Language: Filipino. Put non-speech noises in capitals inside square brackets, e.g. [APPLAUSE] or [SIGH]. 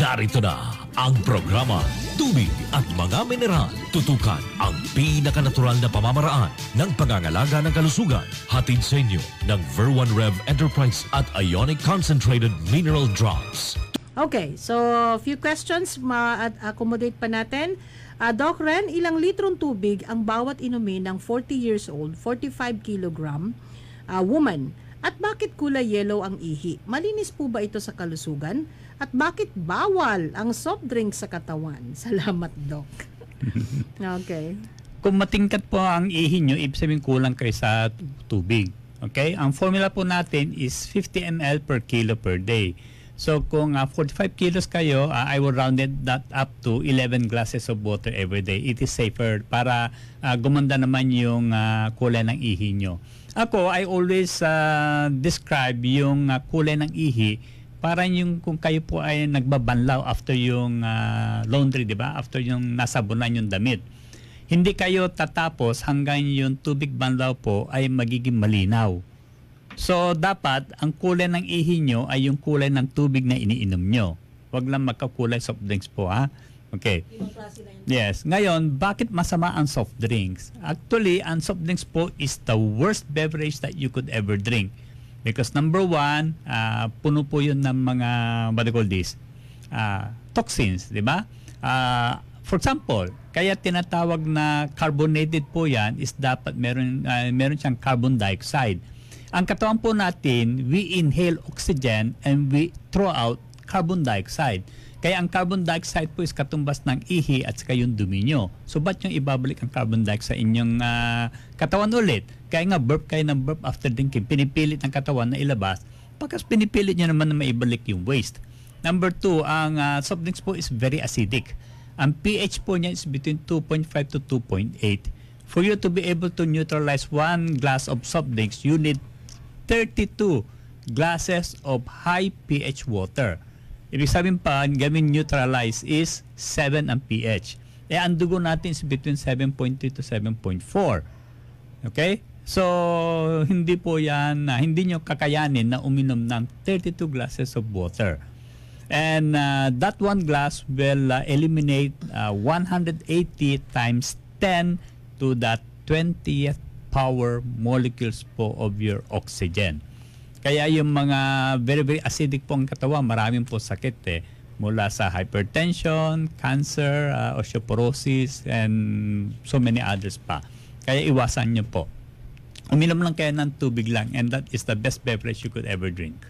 Narito na ang programa Tubig at mga mineral. Tutukan ang pinakanatural na pamamaraan ng pangangalaga ng kalusugan. Hatid sa inyo ng Ver1 Rev Enterprise at Ionic Concentrated Mineral Drops. Okay, so few questions ma-accommodate pa natin. Uh, Doc Ren, ilang litrong tubig ang bawat inumin ng 40 years old, 45 kilogram uh, woman? At bakit kulay yellow ang ihi? Malinis po ba ito sa kalusugan? At bakit bawal ang soft drink sa katawan? [LAUGHS] Salamat, Doc. [LAUGHS] okay. Kung matingkat po ang ihi nyo, ibig sabihin kulang kayo sa tubig. Okay? Ang formula po natin is 50 ml per kilo per day. So kung uh, ah, 45 kilos kayo, uh, I will round it that up to 11 glasses of water every day. It is safer para uh, gumanda naman yung uh, kulay ng ihi nyo. Ako, I always uh, describe yung uh, kulay ng ihi para yung kung kayo po ay nagbabanlaw after yung uh, laundry, di ba? After yung nasabunan yung damit. Hindi kayo tatapos hanggang yung tubig banlaw po ay magiging malinaw. So, dapat ang kulay ng ihi nyo ay yung kulay ng tubig na iniinom nyo. Huwag lang magkakulay soft drinks po, ha? Okay. Yes. Ngayon, bakit masama ang soft drinks? Actually, ang soft drinks po is the worst beverage that you could ever drink. Because number one, uh, puno po yun ng mga, what do you call this? Uh, toxins, di ba? Uh, For example, kaya tinatawag na carbonated po yan is dapat meron, uh, meron siyang carbon dioxide. Ang katawan po natin, we inhale oxygen and we throw out carbon dioxide. Kaya ang carbon dioxide po is katumbas ng ihi at saka yung dumi nyo. So ba't yung ibabalik ang carbon dioxide sa inyong uh, katawan ulit? Kaya nga burp kayo ng burp after drinking. Pinipilit ang katawan na ilabas. Pagkas pinipilit nyo naman na maibalik yung waste. Number two, ang uh, soft drinks po is very acidic. Ang pH po niya is between 2.5 to 2.8. For you to be able to neutralize one glass of soft drinks, you need 32 glasses of high pH water. Ibig sabihin pa, gamit neutralize is 7 ang pH. Eh, ang dugo natin is between 7.3 to 7.4. Okay? So, hindi po yan, uh, hindi nyo kakayanin na uminom ng 32 glasses of water. And uh, that one glass will uh, eliminate uh, 180 times 10 to the 20th power molecules po of your oxygen. Kaya yung mga very very acidic po ang katawan, maraming po sakit eh mula sa hypertension, cancer, uh, osteoporosis and so many others pa. Kaya iwasan niyo po. Uminom lang kayo ng tubig lang and that is the best beverage you could ever drink.